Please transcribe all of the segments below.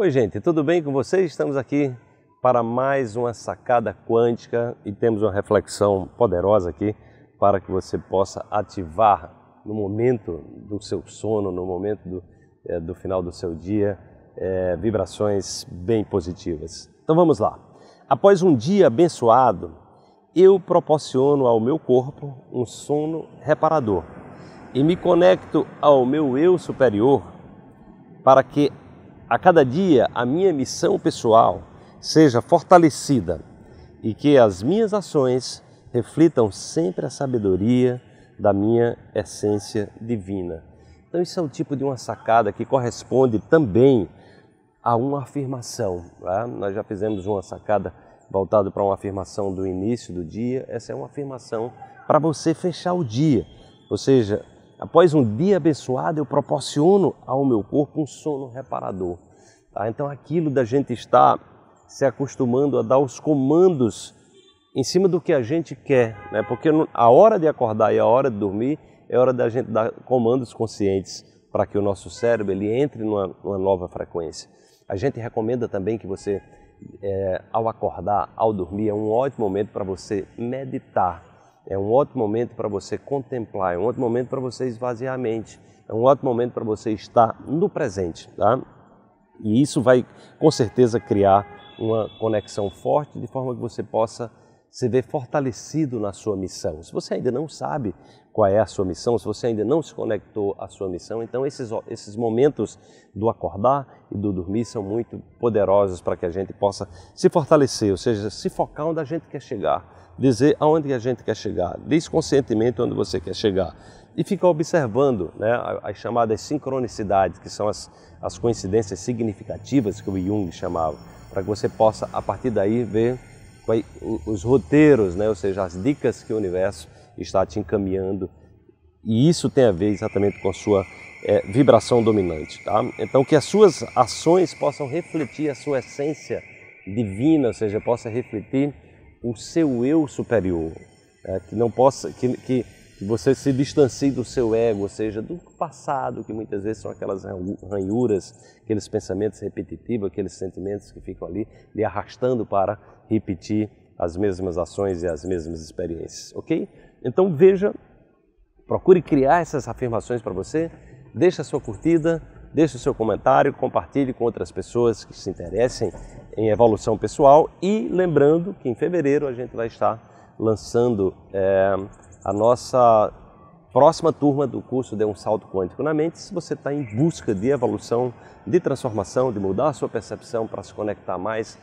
Oi, gente, tudo bem com vocês? Estamos aqui para mais uma sacada quântica e temos uma reflexão poderosa aqui para que você possa ativar no momento do seu sono, no momento do, é, do final do seu dia, é, vibrações bem positivas. Então vamos lá. Após um dia abençoado, eu proporciono ao meu corpo um sono reparador e me conecto ao meu eu superior para que a cada dia a minha missão pessoal seja fortalecida e que as minhas ações reflitam sempre a sabedoria da minha essência divina. Então, isso é o tipo de uma sacada que corresponde também a uma afirmação. Tá? Nós já fizemos uma sacada voltada para uma afirmação do início do dia. Essa é uma afirmação para você fechar o dia, ou seja, Após um dia abençoado, eu proporciono ao meu corpo um sono reparador. Tá? Então, aquilo da gente estar se acostumando a dar os comandos em cima do que a gente quer, né? porque a hora de acordar e a hora de dormir é hora da gente dar comandos conscientes para que o nosso cérebro ele entre numa, numa nova frequência. A gente recomenda também que você, é, ao acordar, ao dormir, é um ótimo momento para você meditar é um outro momento para você contemplar, é um outro momento para você esvaziar a mente, é um outro momento para você estar no presente, tá? E isso vai com certeza criar uma conexão forte de forma que você possa se vê fortalecido na sua missão. Se você ainda não sabe qual é a sua missão, se você ainda não se conectou à sua missão, então esses, esses momentos do acordar e do dormir são muito poderosos para que a gente possa se fortalecer, ou seja, se focar onde a gente quer chegar, dizer aonde a gente quer chegar, diz conscientemente onde você quer chegar e ficar observando né, as chamadas sincronicidades, que são as, as coincidências significativas que o Jung chamava, para que você possa, a partir daí, ver Tipo, os roteiros, né? ou seja, as dicas que o universo está te encaminhando. E isso tem a ver exatamente com a sua é, vibração dominante. Tá? Então, que as suas ações possam refletir a sua essência divina, ou seja, possa refletir o seu eu superior. É, que não possa, que, que, que você se distancie do seu ego, ou seja, do passado, que muitas vezes são aquelas ranhuras, aqueles pensamentos repetitivos, aqueles sentimentos que ficam ali lhe arrastando para repetir as mesmas ações e as mesmas experiências, ok? Então veja, procure criar essas afirmações para você, deixe a sua curtida, deixe o seu comentário, compartilhe com outras pessoas que se interessem em evolução pessoal e lembrando que em fevereiro a gente vai estar lançando é, a nossa próxima turma do curso de Um Salto Quântico na Mente, se você está em busca de evolução, de transformação, de mudar a sua percepção para se conectar mais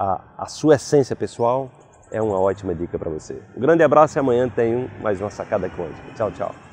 a, a sua essência pessoal, é uma ótima dica para você. Um grande abraço e amanhã tem mais uma sacada quântica. Tchau, tchau.